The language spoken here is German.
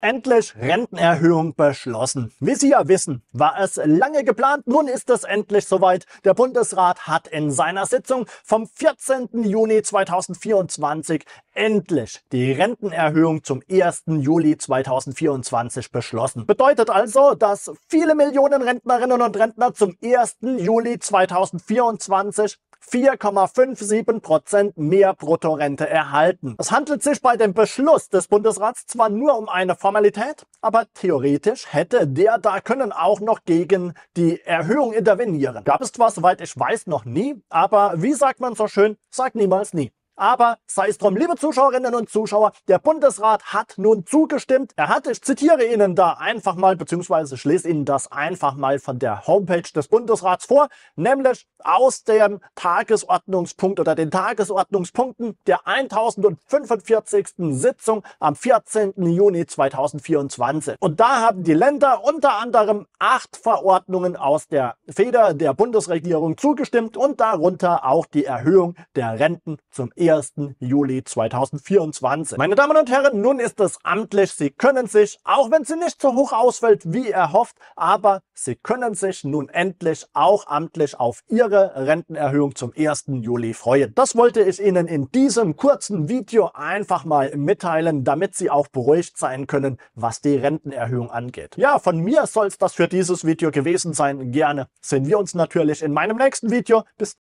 Endlich Rentenerhöhung beschlossen. Wie Sie ja wissen, war es lange geplant. Nun ist es endlich soweit. Der Bundesrat hat in seiner Sitzung vom 14. Juni 2024 endlich die Rentenerhöhung zum 1. Juli 2024 beschlossen. Bedeutet also, dass viele Millionen Rentnerinnen und Rentner zum 1. Juli 2024 4,57 Prozent mehr Bruttorente erhalten. Es handelt sich bei dem Beschluss des Bundesrats zwar nur um eine Formalität, aber theoretisch hätte der da können auch noch gegen die Erhöhung intervenieren. Gab es zwar, soweit ich weiß, noch nie, aber wie sagt man so schön, sagt niemals nie. Aber sei es drum, liebe Zuschauerinnen und Zuschauer, der Bundesrat hat nun zugestimmt. Er hat, ich zitiere Ihnen da einfach mal, beziehungsweise ich lese Ihnen das einfach mal von der Homepage des Bundesrats vor, nämlich aus dem Tagesordnungspunkt oder den Tagesordnungspunkten der 1045. Sitzung am 14. Juni 2024. Und da haben die Länder unter anderem acht Verordnungen aus der Feder der Bundesregierung zugestimmt und darunter auch die Erhöhung der Renten zum e 1. Juli 2024. Meine Damen und Herren, nun ist es amtlich. Sie können sich, auch wenn sie nicht so hoch ausfällt wie erhofft, aber sie können sich nun endlich auch amtlich auf ihre Rentenerhöhung zum 1. Juli freuen. Das wollte ich Ihnen in diesem kurzen Video einfach mal mitteilen, damit Sie auch beruhigt sein können, was die Rentenerhöhung angeht. Ja, von mir soll es das für dieses Video gewesen sein. Gerne sehen wir uns natürlich in meinem nächsten Video. Bis